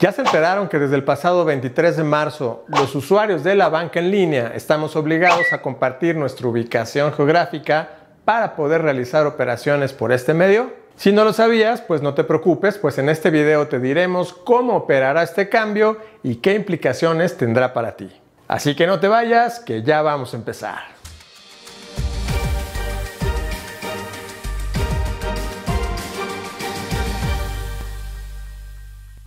Ya se enteraron que desde el pasado 23 de marzo los usuarios de la banca en línea estamos obligados a compartir nuestra ubicación geográfica para poder realizar operaciones por este medio. Si no lo sabías, pues no te preocupes, pues en este video te diremos cómo operará este cambio y qué implicaciones tendrá para ti. Así que no te vayas, que ya vamos a empezar.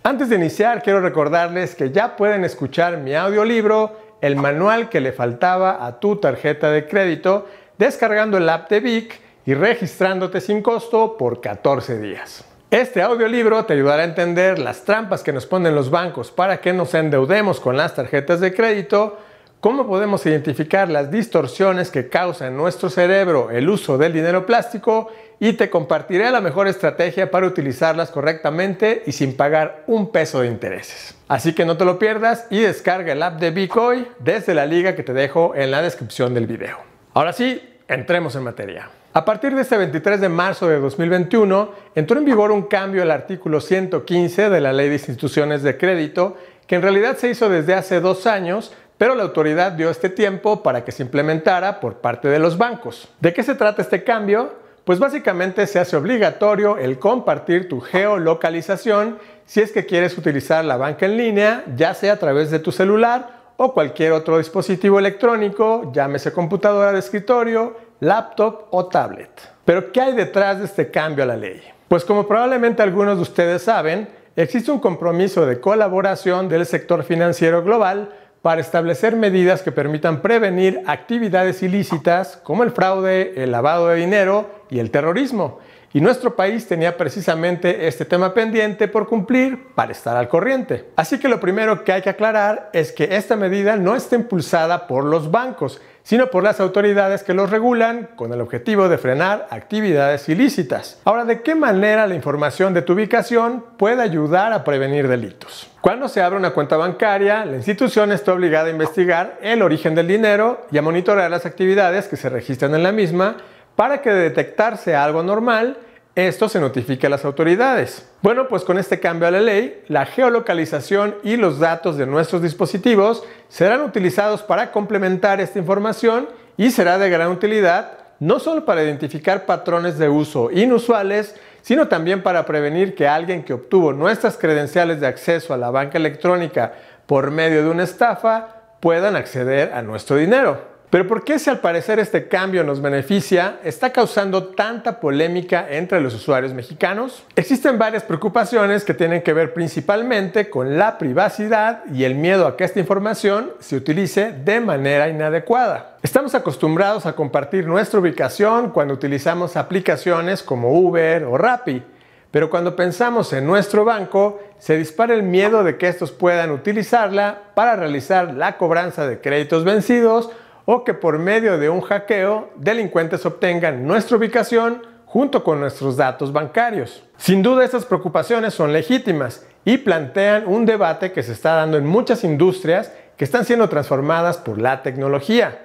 Antes de iniciar, quiero recordarles que ya pueden escuchar mi audiolibro, El manual que le faltaba a tu tarjeta de crédito, descargando el app de Vic y registrándote sin costo por 14 días. Este audiolibro te ayudará a entender las trampas que nos ponen los bancos para que nos endeudemos con las tarjetas de crédito, ¿Cómo podemos identificar las distorsiones que causa en nuestro cerebro el uso del dinero plástico? Y te compartiré la mejor estrategia para utilizarlas correctamente y sin pagar un peso de intereses. Así que no te lo pierdas y descarga el app de Bitcoin desde la liga que te dejo en la descripción del video. Ahora sí, entremos en materia. A partir de este 23 de marzo de 2021, entró en vigor un cambio al artículo 115 de la Ley de Instituciones de Crédito, que en realidad se hizo desde hace dos años pero la autoridad dio este tiempo para que se implementara por parte de los bancos. ¿De qué se trata este cambio? Pues básicamente se hace obligatorio el compartir tu geolocalización si es que quieres utilizar la banca en línea, ya sea a través de tu celular o cualquier otro dispositivo electrónico, llámese computadora de escritorio, laptop o tablet. Pero ¿qué hay detrás de este cambio a la ley? Pues como probablemente algunos de ustedes saben, existe un compromiso de colaboración del sector financiero global para establecer medidas que permitan prevenir actividades ilícitas como el fraude, el lavado de dinero y el terrorismo. Y nuestro país tenía precisamente este tema pendiente por cumplir para estar al corriente. Así que lo primero que hay que aclarar es que esta medida no está impulsada por los bancos, sino por las autoridades que los regulan con el objetivo de frenar actividades ilícitas. Ahora, ¿de qué manera la información de tu ubicación puede ayudar a prevenir delitos? Cuando se abre una cuenta bancaria, la institución está obligada a investigar el origen del dinero y a monitorear las actividades que se registran en la misma para que detectarse algo anormal esto se notifica a las autoridades. Bueno, pues con este cambio a la ley, la geolocalización y los datos de nuestros dispositivos serán utilizados para complementar esta información y será de gran utilidad no solo para identificar patrones de uso inusuales, sino también para prevenir que alguien que obtuvo nuestras credenciales de acceso a la banca electrónica por medio de una estafa puedan acceder a nuestro dinero. Pero ¿por qué si al parecer este cambio nos beneficia está causando tanta polémica entre los usuarios mexicanos? Existen varias preocupaciones que tienen que ver principalmente con la privacidad y el miedo a que esta información se utilice de manera inadecuada. Estamos acostumbrados a compartir nuestra ubicación cuando utilizamos aplicaciones como Uber o Rappi, pero cuando pensamos en nuestro banco, se dispara el miedo de que estos puedan utilizarla para realizar la cobranza de créditos vencidos o que por medio de un hackeo delincuentes obtengan nuestra ubicación junto con nuestros datos bancarios. Sin duda estas preocupaciones son legítimas y plantean un debate que se está dando en muchas industrias que están siendo transformadas por la tecnología.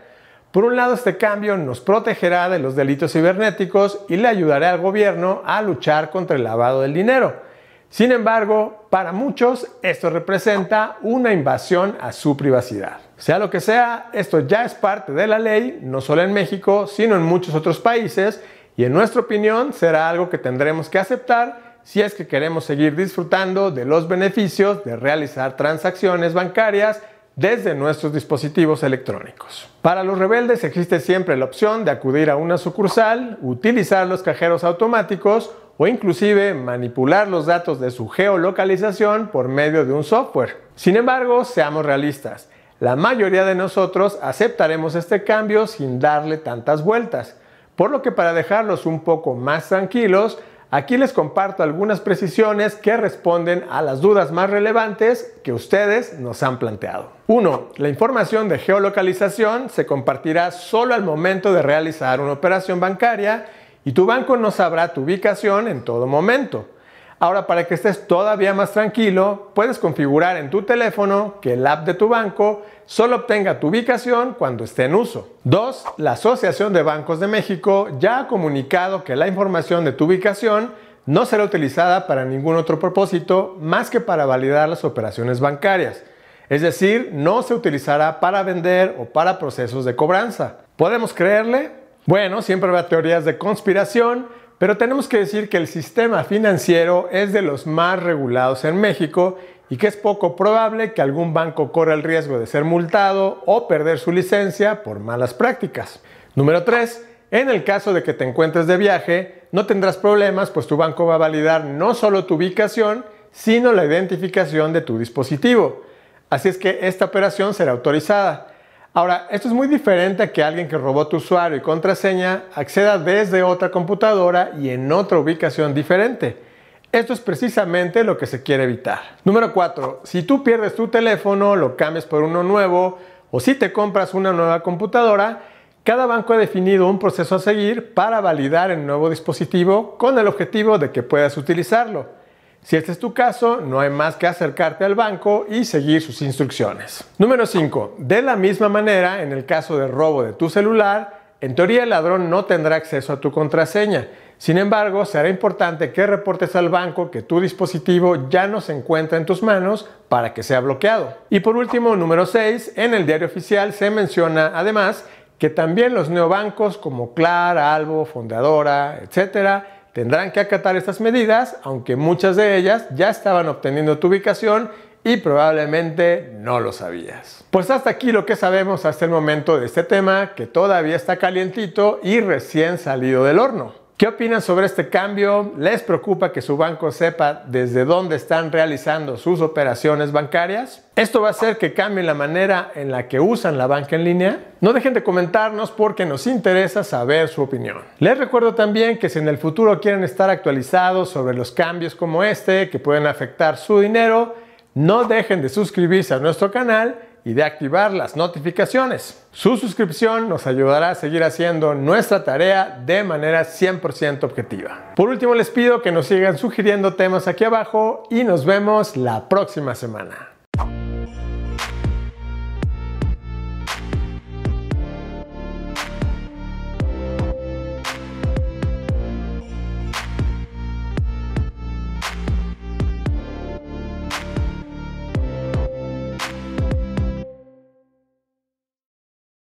Por un lado, este cambio nos protegerá de los delitos cibernéticos y le ayudará al gobierno a luchar contra el lavado del dinero. Sin embargo, para muchos esto representa una invasión a su privacidad. Sea lo que sea, esto ya es parte de la ley, no solo en México, sino en muchos otros países, y en nuestra opinión será algo que tendremos que aceptar si es que queremos seguir disfrutando de los beneficios de realizar transacciones bancarias desde nuestros dispositivos electrónicos. Para los rebeldes existe siempre la opción de acudir a una sucursal, utilizar los cajeros automáticos o inclusive manipular los datos de su geolocalización por medio de un software. Sin embargo, seamos realistas. La mayoría de nosotros aceptaremos este cambio sin darle tantas vueltas, por lo que para dejarlos un poco más tranquilos, aquí les comparto algunas precisiones que responden a las dudas más relevantes que ustedes nos han planteado. 1. La información de geolocalización se compartirá solo al momento de realizar una operación bancaria y tu banco no sabrá tu ubicación en todo momento. Ahora, para que estés todavía más tranquilo, puedes configurar en tu teléfono que el app de tu banco solo obtenga tu ubicación cuando esté en uso. 2. La Asociación de Bancos de México ya ha comunicado que la información de tu ubicación no será utilizada para ningún otro propósito más que para validar las operaciones bancarias. Es decir, no se utilizará para vender o para procesos de cobranza. ¿Podemos creerle? Bueno, siempre habrá teorías de conspiración, pero tenemos que decir que el sistema financiero es de los más regulados en México y que es poco probable que algún banco corra el riesgo de ser multado o perder su licencia por malas prácticas. Número 3. En el caso de que te encuentres de viaje, no tendrás problemas pues tu banco va a validar no solo tu ubicación, sino la identificación de tu dispositivo. Así es que esta operación será autorizada. Ahora, esto es muy diferente a que alguien que robó tu usuario y contraseña acceda desde otra computadora y en otra ubicación diferente. Esto es precisamente lo que se quiere evitar. Número 4. Si tú pierdes tu teléfono, lo cambias por uno nuevo o si te compras una nueva computadora, cada banco ha definido un proceso a seguir para validar el nuevo dispositivo con el objetivo de que puedas utilizarlo. Si este es tu caso, no hay más que acercarte al banco y seguir sus instrucciones. Número 5. De la misma manera, en el caso de robo de tu celular, en teoría el ladrón no tendrá acceso a tu contraseña. Sin embargo, será importante que reportes al banco que tu dispositivo ya no se encuentra en tus manos para que sea bloqueado. Y por último, número 6, en el diario oficial se menciona además que también los neobancos como Clara, Albo, Fundadora, etcétera, Tendrán que acatar estas medidas, aunque muchas de ellas ya estaban obteniendo tu ubicación y probablemente no lo sabías. Pues hasta aquí lo que sabemos hasta el momento de este tema que todavía está calientito y recién salido del horno. ¿Qué opinan sobre este cambio? ¿Les preocupa que su banco sepa desde dónde están realizando sus operaciones bancarias? ¿Esto va a hacer que cambie la manera en la que usan la banca en línea? No dejen de comentarnos porque nos interesa saber su opinión. Les recuerdo también que si en el futuro quieren estar actualizados sobre los cambios como este que pueden afectar su dinero, no dejen de suscribirse a nuestro canal y de activar las notificaciones. Su suscripción nos ayudará a seguir haciendo nuestra tarea de manera 100% objetiva. Por último, les pido que nos sigan sugiriendo temas aquí abajo y nos vemos la próxima semana.